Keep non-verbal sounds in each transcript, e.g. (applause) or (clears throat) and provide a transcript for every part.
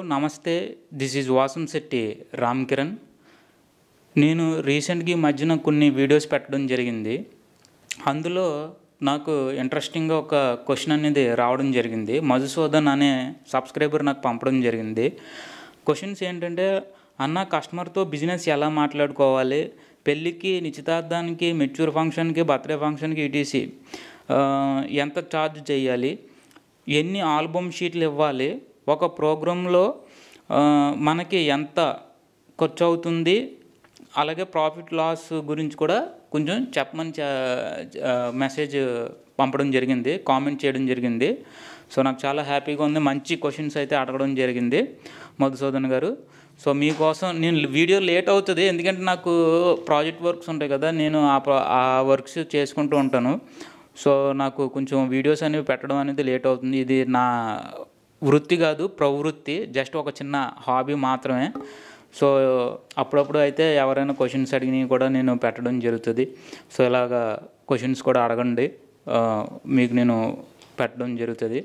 అందరికీ నమస్తే this is Vasam Shetty Ram Kiran నేను రీసెంట్గా ఈ మధ్యన కొన్ని వీడియోస్ పెట్టడం జరిగింది అందులో నాకు ఇంట్రెస్టింగ్గా ఒక క్వశ్చన్ అనేది రావడం జరిగింది మధుసూదన్ అనే సబ్స్క్రైబర్ నాకు పంపడం జరిగింది క్వశ్చన్స్ ఏంటంటే అన్న కస్టమర్తో బిజినెస్ ఎలా మాట్లాడుకోవాలి పెళ్ళికి నిశ్చితార్థానికి మెచ్యూర్ ఫంక్షన్కి బర్త్డే ఫంక్షన్కి ఈటీసీ ఎంత ఛార్జ్ చేయాలి ఎన్ని ఆల్బమ్ షీట్లు ఇవ్వాలి ఒక ప్రోగ్రాంలో మనకి ఎంత ఖర్చు అవుతుంది అలాగే ప్రాఫిట్ లాస్ గురించి కూడా కొంచెం చెప్పమని మెసేజ్ పంపడం జరిగింది కామెంట్ చేయడం జరిగింది సో నాకు చాలా హ్యాపీగా ఉంది మంచి క్వశ్చన్స్ అయితే అడగడం జరిగింది మధుసూదన్ గారు సో మీకోసం నేను వీడియో లేట్ అవుతుంది ఎందుకంటే నాకు ప్రాజెక్ట్ వర్క్స్ ఉంటాయి కదా నేను ఆ ఆ వర్క్స్ చేసుకుంటూ ఉంటాను సో నాకు కొంచెం వీడియోస్ అనేవి పెట్టడం అనేది లేట్ అవుతుంది ఇది నా వృత్తి కాదు ప్రవృత్తి జస్ట్ ఒక చిన్న హాబీ మాత్రమే సో అప్పుడప్పుడు అయితే ఎవరైనా క్వశ్చన్స్ అడిగినవి కూడా నేను పెట్టడం జరుగుతుంది సో ఇలాగ క్వశ్చన్స్ కూడా అడగండి మీకు నేను పెట్టడం జరుగుతుంది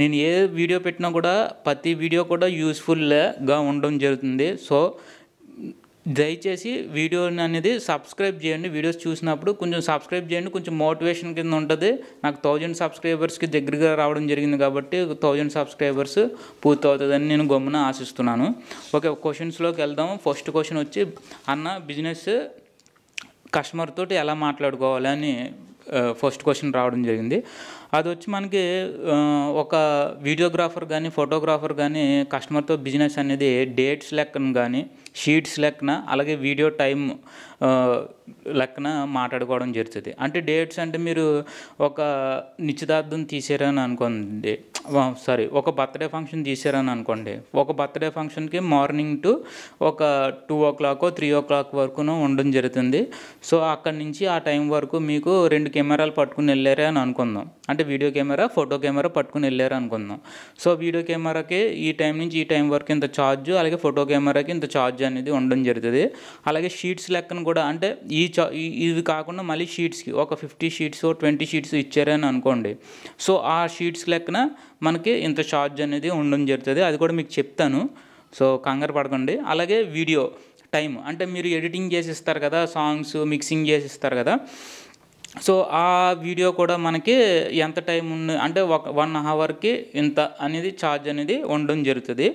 నేను ఏ వీడియో పెట్టినా కూడా ప్రతి వీడియో కూడా యూస్ఫుల్గా ఉండడం జరుగుతుంది సో దయచేసి వీడియోని అనేది సబ్స్క్రైబ్ చేయండి వీడియోస్ చూసినప్పుడు కొంచెం సబ్స్క్రైబ్ చేయండి కొంచెం మోటివేషన్ కింద ఉంటుంది నాకు థౌజండ్ సబ్స్క్రైబర్స్కి దగ్గరగా రావడం జరిగింది కాబట్టి థౌజండ్ సబ్స్క్రైబర్స్ పూర్తి అవుతుందని నేను గమ్మున ఆశిస్తున్నాను ఓకే క్వశ్చన్స్లోకి వెళ్దాం ఫస్ట్ క్వశ్చన్ వచ్చి అన్న బిజినెస్ కస్టమర్ తోటి ఎలా అని ఫస్ట్ క్వశ్చన్ రావడం జరిగింది అది వచ్చి మనకి ఒక వీడియోగ్రాఫర్ కానీ ఫోటోగ్రాఫర్ కానీ కస్టమర్తో బిజినెస్ అనేది డేట్స్ లెక్కన కానీ షీట్స్ లెక్కన అలాగే వీడియో టైం లెక్కన మాట్లాడుకోవడం జరుగుతుంది అంటే డేట్స్ అంటే మీరు ఒక నిశ్చితార్థం తీసారని అనుకోండి సారీ ఒక బర్త్డే ఫంక్షన్ తీసారని అనుకోండి ఒక బర్త్డే ఫంక్షన్కి మార్నింగ్ టు ఒక two o'clock three o'clock వరకునో ఉండడం జరుగుతుంది సో అక్కడి నుంచి ఆ టైం వరకు మీకు రెండు కెమెరాలు పట్టుకుని వెళ్ళారే అని అనుకుందాం అంటే వీడియో కెమెరా ఫోటో కెమెరా పట్టుకుని వెళ్ళారు అనుకుందాం సో వీడియో కెమెరాకి ఈ టైం నుంచి ఈ టైం వరకు ఇంత ఛార్జ్ అలాగే ఫోటో కెమెరాకి ఇంత ఛార్జ్ అనేది ఉండడం జరుగుతుంది అలాగే షీట్స్ లెక్కన కూడా అంటే ఈ చా ఇవి కాకుండా మళ్ళీ షీట్స్కి ఒక ఫిఫ్టీ షీట్స్ ట్వంటీ షీట్స్ ఇచ్చారని అనుకోండి సో ఆ షీట్స్ లెక్కన మనకి ఇంత ఛార్జ్ అనేది ఉండడం జరుగుతుంది అది కూడా మీకు చెప్తాను సో కంగారు పడకండి అలాగే వీడియో టైం అంటే మీరు ఎడిటింగ్ చేసి ఇస్తారు కదా సాంగ్స్ మిక్సింగ్ చేసి ఇస్తారు కదా సో ఆ వీడియో కూడా మనకి ఎంత టైం ఉన్న అంటే ఒక వన్ అవర్కి ఇంత అనేది ఛార్జ్ అనేది ఉండడం జరుగుతుంది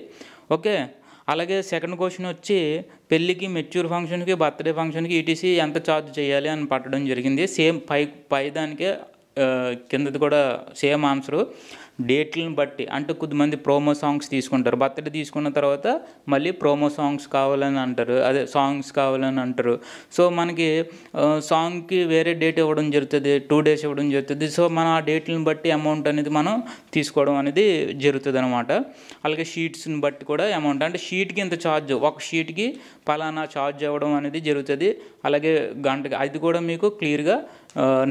ఓకే అలాగే సెకండ్ క్వశ్చన్ వచ్చి పెళ్ళికి మెచ్యూర్ ఫంక్షన్కి బర్త్డే ఫంక్షన్కి ఈటీసీ ఎంత ఛార్జ్ చేయాలి అని పట్టడం జరిగింది సేమ్ పై పై దానికే కిందది కూడా సేమ్ ఆన్సరు డేట్లను బట్టి అంటే కొద్దిమంది ప్రోమో సాంగ్స్ తీసుకుంటారు బర్త్డే తీసుకున్న తర్వాత మళ్ళీ ప్రోమో సాంగ్స్ కావాలని అంటారు అదే సాంగ్స్ కావాలని అంటారు సో మనకి సాంగ్కి వేరే డేట్ ఇవ్వడం జరుగుతుంది టూ డేస్ ఇవ్వడం జరుగుతుంది సో మనం ఆ డేట్లను బట్టి అమౌంట్ అనేది మనం తీసుకోవడం అనేది జరుగుతుంది అనమాట అలాగే షీట్స్ని బట్టి కూడా అమౌంట్ అంటే షీట్కి ఇంత ఛార్జ్ ఒక షీట్కి పలానా ఛార్జ్ అవ్వడం అనేది జరుగుతుంది అలాగే గంటకి అది కూడా మీకు క్లియర్గా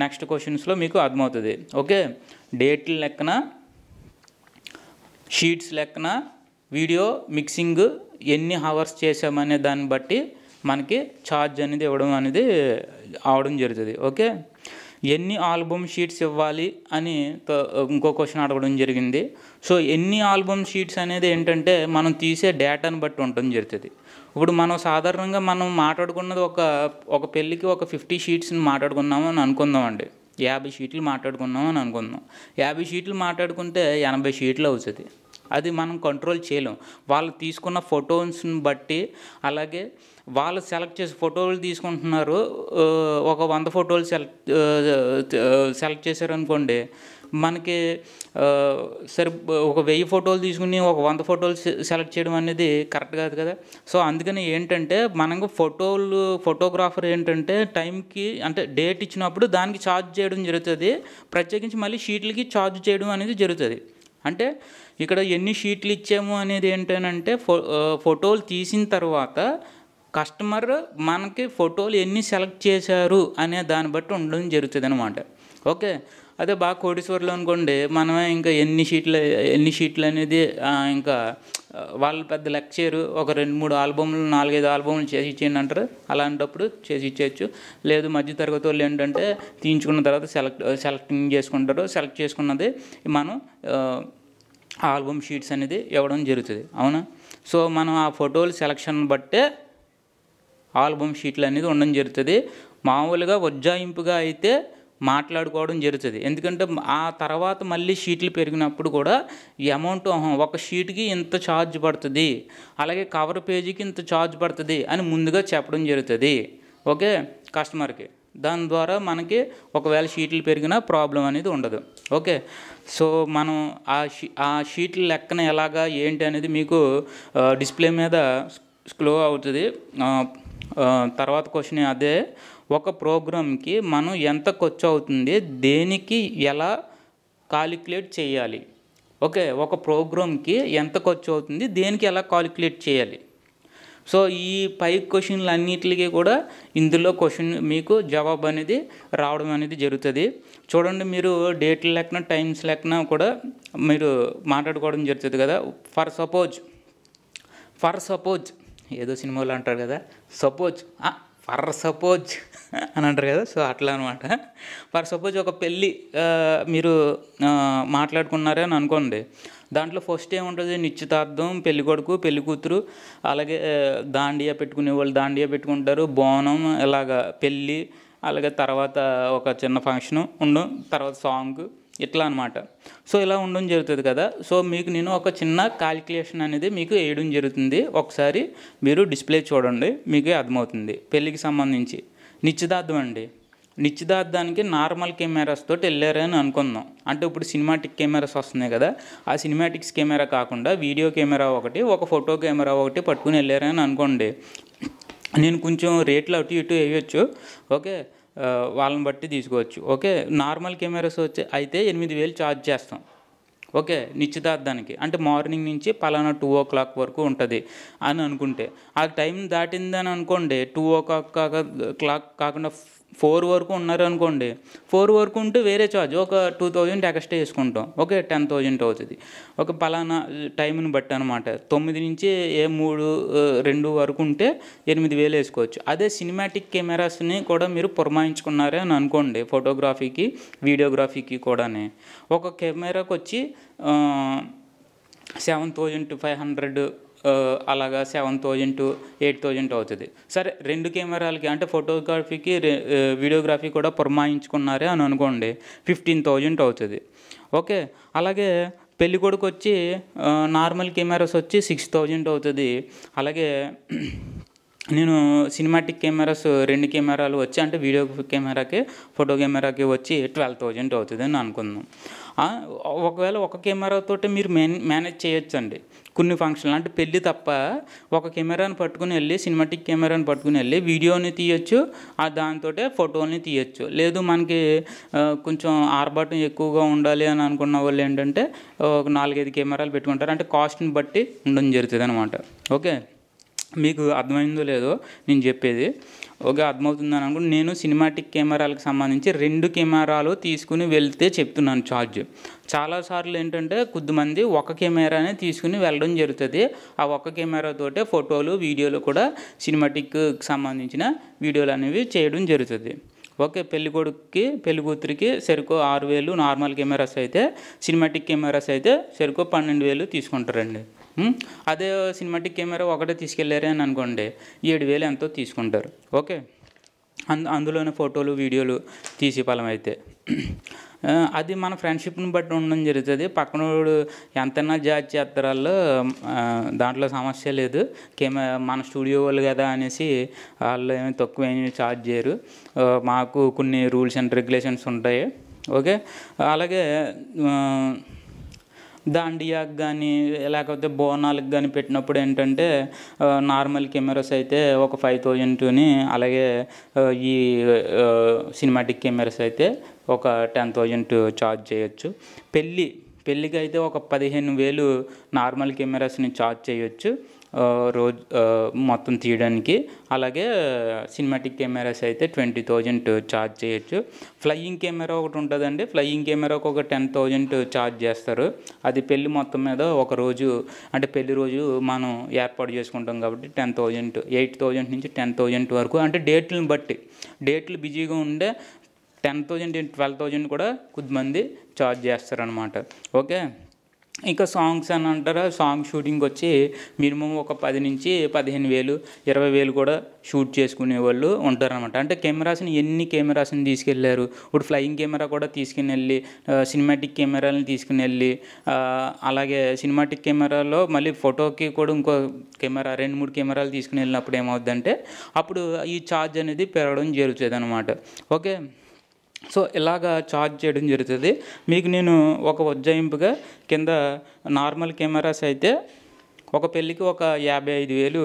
నెక్స్ట్ క్వశ్చన్స్లో మీకు అర్థమవుతుంది ఓకే డేట్లు లెక్కన షీట్స్ లెక్కన వీడియో మిక్సింగ్ ఎన్ని హవర్స్ చేసామనే దాన్ని బట్టి మనకి ఛార్జ్ అనేది ఇవ్వడం అనేది అవడం జరుగుతుంది ఓకే ఎన్ని ఆల్బమ్ షీట్స్ ఇవ్వాలి అని ఇంకో క్వశ్చన్ అడగడం జరిగింది సో ఎన్ని ఆల్బమ్ షీట్స్ అనేది ఏంటంటే మనం తీసే డేటాను బట్టి ఉండడం జరుగుతుంది ఇప్పుడు మనం సాధారణంగా మనం మాట్లాడుకున్నది ఒక ఒక పెళ్ళికి ఒక ఫిఫ్టీ షీట్స్ని మాట్లాడుకున్నామని అనుకుందామండి యాభై షీట్లు మాట్లాడుకున్నాం అని అనుకుందాం యాభై షీట్లు మాట్లాడుకుంటే ఎనభై షీట్లు అవుతుంది అది మనం కంట్రోల్ చేయలేం వాళ్ళు తీసుకున్న ఫొటోస్ని బట్టి అలాగే వాళ్ళు సెలెక్ట్ చేసి ఫోటోలు తీసుకుంటున్నారు ఒక వంద ఫోటోలు సెలెక్ట్ సెలెక్ట్ చేశారనుకోండి మనకి సరి ఒక వెయ్యి ఫోటోలు తీసుకుని ఒక వంద ఫోటోలు సెలెక్ట్ చేయడం అనేది కరెక్ట్ కాదు కదా సో అందుకని ఏంటంటే మనకు ఫోటోలు ఫోటోగ్రాఫర్ ఏంటంటే టైంకి అంటే డేట్ ఇచ్చినప్పుడు దానికి ఛార్జ్ చేయడం జరుగుతుంది ప్రత్యేకించి మళ్ళీ షీట్లకి ఛార్జ్ చేయడం అనేది జరుగుతుంది అంటే ఇక్కడ ఎన్ని షీట్లు ఇచ్చాము అనేది ఏంటంటే ఫో ఫోటోలు తీసిన తర్వాత కస్టమర్ మనకి ఫోటోలు ఎన్ని సెలెక్ట్ చేశారు అనే దాన్ని బట్టి ఉండడం జరుగుతుంది అనమాట ఓకే అదే బాగా కోటీశ్వర్లు అనుకోండి మనమే ఇంకా ఎన్ని షీట్లు ఎన్ని షీట్లు అనేది ఇంకా వాళ్ళు పెద్ద లెక్చర్ ఒక రెండు మూడు ఆల్బమ్లు నాలుగైదు ఆల్బమ్లు చేసి ఇచ్చేయండి అంటారు అలాంటప్పుడు చేసి ఇచ్చేయచ్చు లేదు మధ్య తరగతి వాళ్ళు ఏంటంటే తీయించుకున్న తర్వాత సెలెక్ట్ సెలెక్టింగ్ చేసుకుంటారు సెలెక్ట్ చేసుకున్నది మనం ఆల్బమ్ షీట్స్ అనేది ఇవ్వడం జరుగుతుంది అవునా సో మనం ఆ ఫోటోలు సెలక్షన్ బట్టే ఆల్బమ్ షీట్లు అనేది ఉండడం జరుగుతుంది మామూలుగా ఉజ్జాయింపుగా అయితే మాట్లాడుకోవడం జరుగుతుంది ఎందుకంటే ఆ తర్వాత మళ్ళీ షీట్లు పెరిగినప్పుడు కూడా అమౌంట్ ఒక షీట్కి ఇంత ఛార్జ్ పడుతుంది అలాగే కవర్ పేజీకి ఇంత ఛార్జ్ పడుతుంది అని ముందుగా చెప్పడం జరుగుతుంది ఓకే కస్టమర్కి దాని ద్వారా మనకి ఒకవేళ షీట్లు పెరిగినా ప్రాబ్లం అనేది ఉండదు ఓకే సో మనం ఆ షీ ఆ షీట్ల లెక్కన ఎలాగా ఏంటి అనేది మీకు డిస్ప్లే మీద స్లో అవుతుంది తర్వాత క్వశ్చన్ అదే ఒక ప్రోగ్రామ్కి మనం ఎంత ఖర్చు అవుతుంది దేనికి ఎలా కాలిక్యులేట్ చేయాలి ఓకే ఒక ప్రోగ్రామ్కి ఎంత ఖర్చు అవుతుంది దేనికి ఎలా కాలిక్యులేట్ చేయాలి సో ఈ పై క్వశ్చన్లు అన్నిటికి కూడా ఇందులో క్వశ్చన్ మీకు జవాబు అనేది రావడం అనేది జరుగుతుంది చూడండి మీరు డేట్లు లెక్కన టైమ్స్ లెక్కన కూడా మీరు మాట్లాడుకోవడం జరుగుతుంది కదా ఫర్ సపోజ్ ఫర్ సపోజ్ ఏదో సినిమాలో అంటారు కదా సపోజ్ ఫర్ సపోజ్ అని అంటారు కదా సో అట్లా అనమాట ఫర్ సపోజ్ ఒక పెళ్ళి మీరు మాట్లాడుకున్నారే అని అనుకోండి దాంట్లో ఫస్ట్ ఏముంటుంది నిశ్చితార్థం పెళ్లి కొడుకు పెళ్లి కూతురు అలాగే దాండియా పెట్టుకునే వాళ్ళు దాండియా పెట్టుకుంటారు బోనం ఇలాగ పెళ్ళి అలాగే తర్వాత ఒక చిన్న ఫంక్షను ఉండు తర్వాత సాంగ్ ఇట్లా అనమాట సో ఇలా ఉండడం జరుగుతుంది కదా సో మీకు నేను ఒక చిన్న కాలిక్యులేషన్ అనేది మీకు వేయడం జరుగుతుంది ఒకసారి మీరు డిస్ప్లే చూడండి మీకు అర్థమవుతుంది పెళ్ళికి సంబంధించి నిశ్చితార్థం అండి నిశ్చితార్థానికి నార్మల్ కెమెరాస్ తోటి వెళ్ళారని అనుకుందాం అంటే ఇప్పుడు సినిమాటిక్ కెమెరాస్ వస్తున్నాయి కదా ఆ సినిమాటిక్స్ కెమెరా కాకుండా వీడియో కెమెరా ఒకటి ఒక ఫోటో కెమెరా ఒకటి పట్టుకుని వెళ్ళారని అనుకోండి నేను కొంచెం రేట్లు అటు ఇటు వేయచ్చు ఓకే వాళ్ళని బట్టి తీసుకోవచ్చు ఓకే నార్మల్ కెమెరాస్ వచ్చి అయితే ఎనిమిది వేలు ఛార్జ్ చేస్తాం ఓకే నిశ్చితార్థానికి అంటే మార్నింగ్ నుంచి పలానా టూ ఓ క్లాక్ వరకు ఉంటుంది అని అనుకుంటే ఆ టైం దాటిందని అనుకోండి టూ ఓ క్లాక్ క్లాక్ కాకుండా ఫోర్ వరకు ఉన్నారనుకోండి ఫోర్ వరకు ఉంటే వేరే ఛార్జ్ ఒక టూ థౌజండ్ ఎక్స్ట్రా వేసుకుంటాం ఓకే టెన్ థౌజండ్ అవుతుంది ఒక పలానా టైంని బట్టి అనమాట తొమ్మిది నుంచి ఏ మూడు రెండు వరకు ఉంటే ఎనిమిది వేలు వేసుకోవచ్చు అదే సినిమాటిక్ కెమెరాస్ని కూడా మీరు పురమాయించుకున్నారే అని అనుకోండి ఫోటోగ్రఫీకి వీడియోగ్రఫీకి కూడానే ఒక కెమెరాకి వచ్చి సెవెన్ థౌజండ్ ఫైవ్ హండ్రెడ్ అలాగా seven thousand to eight thousand అవుతుంది సరే రెండు కెమెరాలకి అంటే ఫోటోగ్రఫీకి వీడియోగ్రఫీ కూడా పురమాయించుకున్నారే అని అనుకోండి ఫిఫ్టీన్ థౌజండ్ అవుతుంది ఓకే అలాగే పెళ్ళి కొడుకు వచ్చి నార్మల్ కెమెరాస్ వచ్చి సిక్స్ థౌజండ్ అవుతుంది అలాగే నేను సినిమాటిక్ కెమెరాస్ రెండు కెమెరాలు వచ్చి అంటే వీడియో కెమెరాకి ఫోటో కెమెరాకి వచ్చి ట్వెల్వ్ థౌజండ్ అవుతుంది అని అనుకుందాం ఒకవేళ ఒక కెమెరాతో మీరు మేనేజ్ చేయొచ్చండి కొన్ని ఫంక్షన్లు అంటే పెళ్ళి తప్ప ఒక కెమెరాను పట్టుకుని వెళ్ళి సినిమాటిక్ కెమెరాను పట్టుకుని వెళ్ళి వీడియోని తీయొచ్చు ఆ దాంతో ఫోటోని తీయొచ్చు లేదు మనకి కొంచెం ఆర్భాటం ఎక్కువగా ఉండాలి అని అనుకున్న వాళ్ళు ఏంటంటే ఒక నాలుగైదు కెమెరాలు పెట్టుకుంటారు అంటే కాస్ట్ని బట్టి ఉండడం జరుగుతుంది అనమాట ఓకే మీకు అర్థమైందో లేదో నేను చెప్పేది ఓకే అర్థమవుతుందని అనుకుంటే నేను సినిమాటిక్ కెమెరాలకు సంబంధించి రెండు కెమెరాలు తీసుకుని వెళ్తే చెప్తున్నాను ఛార్జ్ చాలాసార్లు ఏంటంటే కొద్దిమంది ఒక కెమెరానే తీసుకుని వెళ్ళడం జరుగుతుంది ఆ ఒక కెమెరాతోటే ఫోటోలు వీడియోలు కూడా సినిమాటిక్ సంబంధించిన వీడియోలు అనేవి చేయడం జరుగుతుంది ఓకే పెళ్ళికొడుకుకి పెళ్ళికూతురికి సరుకు ఆరు వేలు నార్మల్ కెమెరాస్ అయితే సినిమాటిక్ కెమెరాస్ అయితే సరుకు పన్నెండు వేలు తీసుకుంటారండి అదే సినిమాటిక్ కెమెరా ఒకటే తీసుకెళ్ళారు అని అనుకోండి ఏడు వేలు ఎంతో తీసుకుంటారు ఓకే అందు అందులోనే ఫోటోలు వీడియోలు తీసి అయితే అది మన ఫ్రెండ్షిప్ని బట్టి ఉండడం జరుగుతుంది పక్కన ఎంతైనా జాజ్ చేస్తారాల్లో దాంట్లో సమస్య లేదు కెమెరా మన స్టూడియో వాళ్ళు కదా అనేసి వాళ్ళు ఏమి తక్కువ ఏమి ఛార్జ్ చేయరు మాకు కొన్ని రూల్స్ అండ్ రెగ్యులేషన్స్ ఉంటాయి ఓకే అలాగే దాండియాకి కానీ లేకపోతే బోనాలకు కానీ పెట్టినప్పుడు ఏంటంటే నార్మల్ కెమెరాస్ అయితే ఒక ఫైవ్ థౌజండ్ని అలాగే ఈ సినిమాటిక్ కెమెరాస్ అయితే ఒక టెన్ థౌజండ్ ఛార్జ్ చేయొచ్చు పెళ్ళి పెళ్ళికి అయితే ఒక పదిహేను వేలు నార్మల్ కెమెరాస్ని ఛార్జ్ చేయొచ్చు రోజు మొత్తం తీయడానికి అలాగే సినిమాటిక్ కెమెరాస్ అయితే ట్వంటీ థౌజండ్ ఛార్జ్ చేయొచ్చు ఫ్లయింగ్ కెమెరా ఒకటి ఉంటుందండి ఫ్లయింగ్ కెమెరాకు ఒక టెన్ థౌజండ్ ఛార్జ్ చేస్తారు అది పెళ్ళి మొత్తం మీద ఒక రోజు అంటే పెళ్లి రోజు మనం ఏర్పాటు చేసుకుంటాం కాబట్టి టెన్ థౌజండ్ ఎయిట్ థౌజండ్ నుంచి టెన్ థౌజండ్ వరకు అంటే డేట్లను బట్టి డేట్లు బిజీగా ఉండే టెన్ థౌజండ్ ట్వెల్వ్ థౌజండ్ కూడా కొద్దిమంది ఛార్జ్ చేస్తారనమాట ఓకే ఇంకా సాంగ్స్ అని అంటారా సాంగ్ షూటింగ్ వచ్చి మినిమం ఒక పది నుంచి పదిహేను వేలు ఇరవై వేలు కూడా షూట్ చేసుకునే వాళ్ళు ఉంటారనమాట అంటే కెమెరాస్ని ఎన్ని కెమెరాస్ని తీసుకెళ్లారు ఇప్పుడు ఫ్లయింగ్ కెమెరా కూడా తీసుకుని వెళ్ళి సినిమాటిక్ కెమెరాలను తీసుకుని వెళ్ళి అలాగే సినిమాటిక్ కెమెరాలో మళ్ళీ ఫోటోకి కూడా ఇంకో కెమెరా రెండు మూడు కెమెరాలు తీసుకుని వెళ్ళినప్పుడు ఏమవుద్దంటే అప్పుడు ఈ ఛార్జ్ అనేది పెరగడం జరుగుతుంది అనమాట ఓకే సో ఇలాగ ఛార్జ్ చేయడం జరుగుతుంది మీకు నేను ఒక ఉజ్జాయింపుగా కింద నార్మల్ కెమెరాస్ అయితే ఒక పెళ్ళికి ఒక యాభై ఐదు వేలు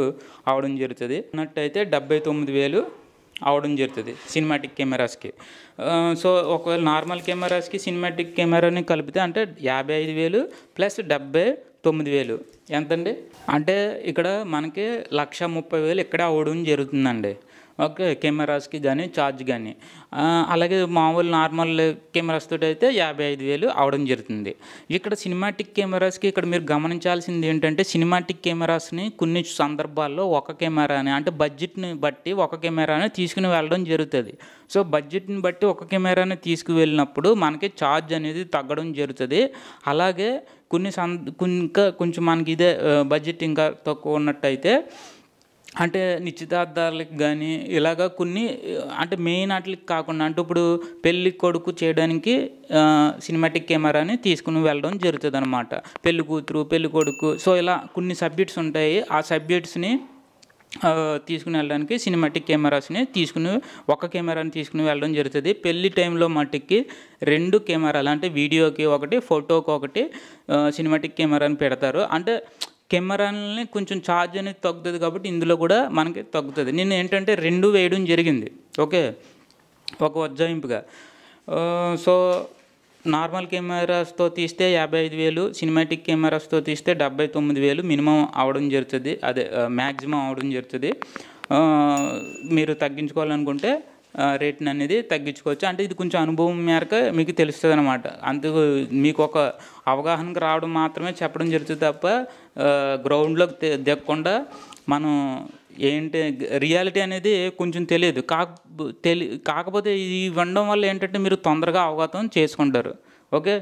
అవడం జరుగుతుంది అన్నట్టయితే డెబ్బై తొమ్మిది వేలు అవడం జరుగుతుంది సినిమాటిక్ కెమెరాస్కి సో ఒకవేళ నార్మల్ కెమెరాస్కి సినిమాటిక్ కెమెరాని కలిపితే అంటే యాభై ఐదు వేలు ప్లస్ డెబ్బై తొమ్మిది వేలు ఎంతండి అంటే ఇక్కడ మనకి లక్ష ముప్పై వేలు ఇక్కడే అవడం జరుగుతుందండి ఓకే కెమెరాస్కి కానీ ఛార్జ్ కానీ అలాగే మామూలు నార్మల్ కెమెరాస్ తోటి అయితే యాభై ఐదు వేలు అవడం జరుగుతుంది ఇక్కడ సినిమాటిక్ కెమెరాస్కి ఇక్కడ మీరు గమనించాల్సింది ఏంటంటే సినిమాటిక్ కెమెరాస్ని కొన్ని సందర్భాల్లో ఒక కెమెరాని అంటే బడ్జెట్ని బట్టి ఒక కెమెరాని తీసుకుని వెళ్ళడం జరుగుతుంది సో బడ్జెట్ని బట్టి ఒక కెమెరాని తీసుకువెళ్ళినప్పుడు మనకి ఛార్జ్ అనేది తగ్గడం జరుగుతుంది అలాగే కొన్ని సంద ఇంకా కొంచెం మనకి ఇదే బడ్జెట్ ఇంకా తక్కువ ఉన్నట్టయితే అంటే నిశ్చితార్థాలకు కానీ ఇలాగ కొన్ని అంటే మెయిన్ వాటికి కాకుండా అంటే ఇప్పుడు పెళ్ళి కొడుకు చేయడానికి సినిమాటిక్ కెమెరాని తీసుకుని వెళ్ళడం జరుగుతుంది అనమాట పెళ్ళి కూతురు పెళ్ళి కొడుకు సో ఇలా కొన్ని సబ్జెక్ట్స్ ఉంటాయి ఆ సబ్జెక్ట్స్ని తీసుకుని వెళ్ళడానికి సినిమాటిక్ కెమెరాస్ని తీసుకుని ఒక కెమెరాని తీసుకుని వెళ్ళడం జరుగుతుంది పెళ్లి టైంలో మట్టికి రెండు కెమెరాలు అంటే వీడియోకి ఒకటి ఫోటోకి ఒకటి సినిమాటిక్ కెమెరాని పెడతారు అంటే కెమెరాలని కొంచెం ఛార్జ్ అనేది తగ్గుతుంది కాబట్టి ఇందులో కూడా మనకి తగ్గుతుంది నేను ఏంటంటే రెండు వేయడం జరిగింది ఓకే ఒక ఉజ్జాయింపుగా సో నార్మల్ కెమెరాస్తో తీస్తే యాభై ఐదు వేలు సినిమాటిక్ కెమెరాస్తో తీస్తే డెబ్బై తొమ్మిది వేలు మినిమం అవడం జరుగుతుంది అదే మ్యాక్సిమం అవడం జరుగుతుంది మీరు తగ్గించుకోవాలనుకుంటే రేట్ని అనేది తగ్గించుకోవచ్చు అంటే ఇది కొంచెం అనుభవం మేరకు మీకు తెలుస్తుంది అనమాట అందుకు మీకు ఒక అవగాహనకు రావడం మాత్రమే చెప్పడం జరుగుతుంది తప్ప గ్రౌండ్లోకి దిగకుండా మనం ఏంటి రియాలిటీ అనేది కొంచెం తెలియదు కాక తెలి కాకపోతే ఇది ఉండడం వల్ల ఏంటంటే మీరు తొందరగా అవగాహన చేసుకుంటారు ఓకే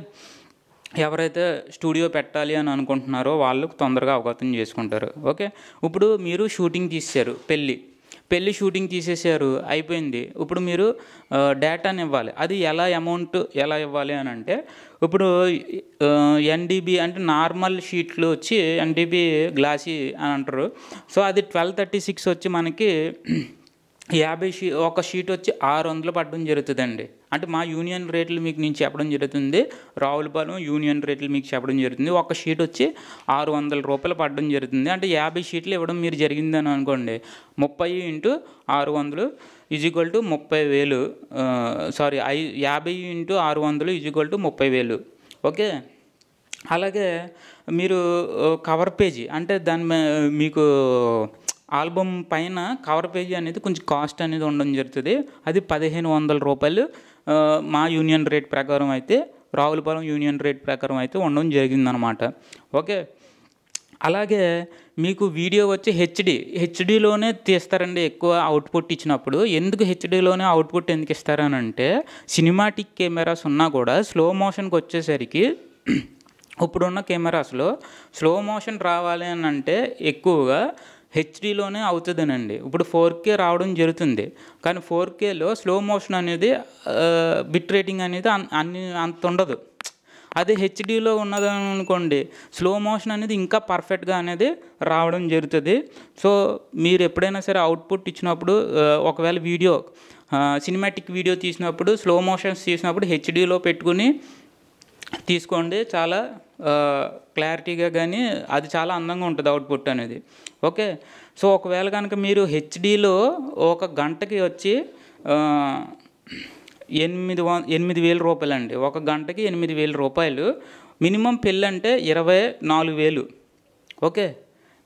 ఎవరైతే స్టూడియో పెట్టాలి అని అనుకుంటున్నారో వాళ్ళకు తొందరగా అవగాహన చేసుకుంటారు ఓకే ఇప్పుడు మీరు షూటింగ్ తీశారు పెళ్ళి పెళ్ళి షూటింగ్ తీసేశారు అయిపోయింది ఇప్పుడు మీరు డేటాని ఇవ్వాలి అది ఎలా అమౌంట్ ఎలా ఇవ్వాలి అని అంటే ఇప్పుడు ఎన్డీబీ అంటే నార్మల్ షీట్లు వచ్చి ఎన్డీబీ గ్లాసీ అని అంటారు సో అది ట్వెల్వ్ థర్టీ సిక్స్ వచ్చి మనకి యాభై షీ ఒక షీట్ వచ్చి ఆరు వందలు పడడం జరుగుతుందండి అంటే మా యూనియన్ రేట్లు మీకు నేను చెప్పడం జరుగుతుంది రావులపాలెం యూనియన్ రేట్లు మీకు చెప్పడం జరుగుతుంది ఒక షీట్ వచ్చి ఆరు వందల రూపాయలు పడడం జరుగుతుంది అంటే యాభై షీట్లు ఇవ్వడం మీరు జరిగిందని అనుకోండి ముప్పై ఇంటూ ఆరు వందలు ఈజ్వల్ టు ముప్పై వేలు సారీ ఐ యాభై ఇంటూ ఆరు వందలు ఈజ్వల్ టు ముప్పై వేలు ఓకే అలాగే మీరు కవర్ పేజీ అంటే దాని మీకు ఆల్బమ్ పైన కవర్ పేజీ అనేది కొంచెం కాస్ట్ అనేది ఉండడం జరుగుతుంది అది పదిహేను వందల రూపాయలు మా యూనియన్ రేట్ ప్రకారం అయితే రావులపాలెం యూనియన్ రేట్ ప్రకారం అయితే ఉండడం జరిగిందనమాట ఓకే అలాగే మీకు వీడియో వచ్చి హెచ్డి హెచ్డిలోనే తీస్తారండి ఎక్కువ అవుట్పుట్ ఇచ్చినప్పుడు ఎందుకు హెచ్డిలోనే అవుట్పుట్ ఎందుకు ఇస్తారనంటే సినిమాటిక్ కెమెరాస్ ఉన్నా కూడా స్లో మోషన్కి వచ్చేసరికి (clears throat) ఇప్పుడున్న కెమెరాస్లో స్లో మోషన్ రావాలి అని అంటే ఎక్కువగా హెచ్డీలోనే అవుతుందనండి ఇప్పుడు ఫోర్ కే రావడం జరుగుతుంది కానీ ఫోర్ కేలో స్లో మోషన్ అనేది బిట్ రేటింగ్ అనేది అన్ని అంత ఉండదు అది హెచ్డీలో ఉన్నదని అనుకోండి స్లో మోషన్ అనేది ఇంకా పర్ఫెక్ట్గా అనేది రావడం జరుగుతుంది సో మీరు ఎప్పుడైనా సరే అవుట్పుట్ ఇచ్చినప్పుడు ఒకవేళ వీడియో సినిమాటిక్ వీడియో తీసినప్పుడు స్లో మోషన్స్ తీసినప్పుడు హెచ్డీలో పెట్టుకుని తీసుకోండి చాలా క్లారిటీగా కానీ అది చాలా అందంగా ఉంటుంది అవుట్పుట్ అనేది ఓకే సో ఒకవేళ కనుక మీరు హెచ్డీలో ఒక గంటకి వచ్చి ఎనిమిది వ ఎనిమిది వేల రూపాయలు అండి ఒక గంటకి ఎనిమిది వేల రూపాయలు మినిమం పెళ్ళి అంటే ఇరవై నాలుగు వేలు ఓకే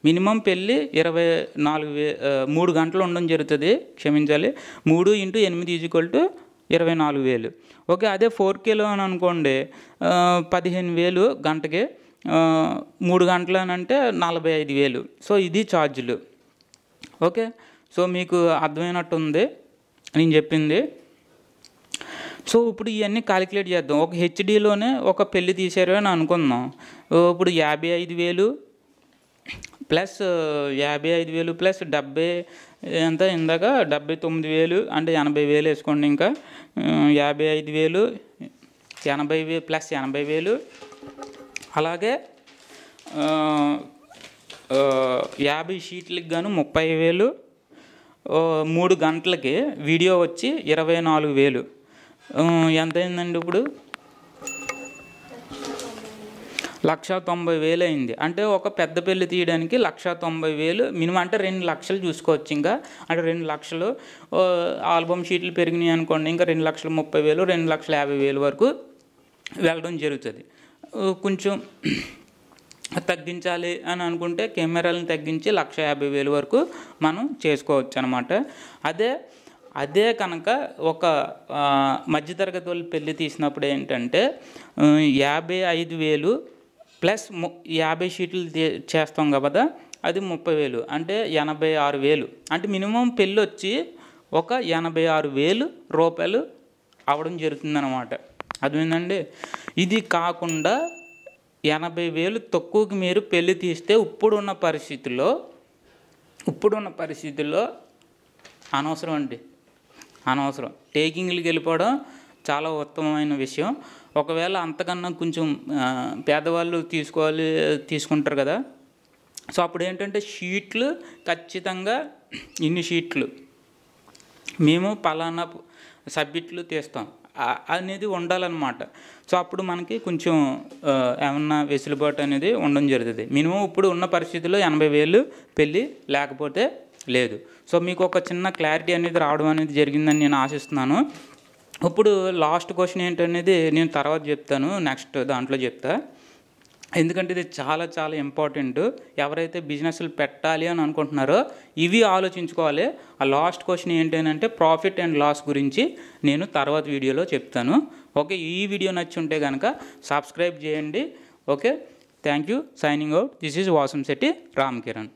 మినిమం పెళ్ళి ఇరవై నాలుగు వే మూడు గంటలు ఉండడం జరుగుతుంది క్షమించాలి మూడు ఇంటూ ఎనిమిది ఈక్వల్ టు ఇరవై నాలుగు వేలు ఓకే అదే ఫోర్ కేలో అని అనుకోండి పదిహేను వేలు గంటకి మూడు గంటలు అని అంటే నలభై ఐదు వేలు సో ఇది ఛార్జీలు ఓకే సో మీకు అర్థమైనట్టు ఉంది నేను చెప్పింది సో ఇప్పుడు ఇవన్నీ క్యాలిక్యులేట్ చేద్దాం ఒక హెచ్డీలోనే ఒక పెళ్ళి తీశారు అని అనుకుందాం ఇప్పుడు యాభై ఐదు వేలు ప్లస్ యాభై ఐదు వేలు ప్లస్ డెబ్బై ఎంత ఇందాక డెబ్బై తొమ్మిది వేలు అంటే ఎనభై వేలు వేసుకోండి ఇంకా యాభై ఐదు వేలు ఎనభై వేలు ప్లస్ ఎనభై వేలు అలాగే యాభై షీట్లకి గాను ముప్పై వేలు మూడు గంటలకి వీడియో వచ్చి ఇరవై నాలుగు వేలు ఎంత అయిందండి ఇప్పుడు లక్ష తొంభై వేలు అయింది అంటే ఒక పెద్ద పెళ్లి తీయడానికి లక్ష తొంభై వేలు మినిమం అంటే రెండు లక్షలు చూసుకోవచ్చు ఇంకా అంటే రెండు లక్షలు ఆల్బమ్ షీట్లు పెరిగినాయి అనుకోండి ఇంకా రెండు లక్షల ముప్పై వేలు రెండు లక్షల యాభై వేలు వరకు వెళ్ళడం జరుగుతుంది కొంచెం తగ్గించాలి అని అనుకుంటే కెమెరాలను తగ్గించి లక్ష యాభై వేలు వరకు మనం చేసుకోవచ్చు అనమాట అదే అదే కనుక ఒక మధ్యతరగతి వాళ్ళు పెళ్లి తీసినప్పుడు ఏంటంటే యాభై ఐదు వేలు ప్లస్ యాభై షీట్లు చేస్తాం కదా అది ముప్పై వేలు అంటే ఎనభై ఆరు వేలు అంటే మినిమం పెళ్ళి వచ్చి ఒక ఎనభై ఆరు వేలు రూపాయలు అవడం జరుగుతుందన్నమాట అదేందండి ఇది కాకుండా ఎనభై వేలు తక్కువకి మీరు పెళ్ళి తీస్తే ఇప్పుడున్న పరిస్థితుల్లో ఇప్పుడున్న పరిస్థితుల్లో అనవసరం అండి అనవసరం టేకింగ్లకి వెళ్ళిపోవడం చాలా ఉత్తమమైన విషయం ఒకవేళ అంతకన్నా కొంచెం పేదవాళ్ళు తీసుకోవాలి తీసుకుంటారు కదా సో అప్పుడు ఏంటంటే షీట్లు ఖచ్చితంగా ఇన్ని షీట్లు మేము పలానా సబ్జెక్టులు తీస్తాం అనేది ఉండాలన్నమాట సో అప్పుడు మనకి కొంచెం ఏమన్నా వెసులుబాటు అనేది ఉండడం జరుగుతుంది మినిమం ఇప్పుడు ఉన్న పరిస్థితుల్లో ఎనభై వేలు పెళ్ళి లేకపోతే లేదు సో మీకు ఒక చిన్న క్లారిటీ అనేది రావడం అనేది జరిగిందని నేను ఆశిస్తున్నాను ఇప్పుడు లాస్ట్ క్వశ్చన్ ఏంటనేది నేను తర్వాత చెప్తాను నెక్స్ట్ దాంట్లో చెప్తా ఎందుకంటే ఇది చాలా చాలా ఇంపార్టెంట్ ఎవరైతే బిజినెస్లు పెట్టాలి అని అనుకుంటున్నారో ఇవి ఆలోచించుకోవాలి ఆ లాస్ట్ క్వశ్చన్ ఏంటంటే ప్రాఫిట్ అండ్ లాస్ గురించి నేను తర్వాత వీడియోలో చెప్తాను ఓకే ఈ వీడియో నచ్చి ఉంటే కనుక సబ్స్క్రైబ్ చేయండి okay thank you signing out this is Vasam Shetty Ram Kiran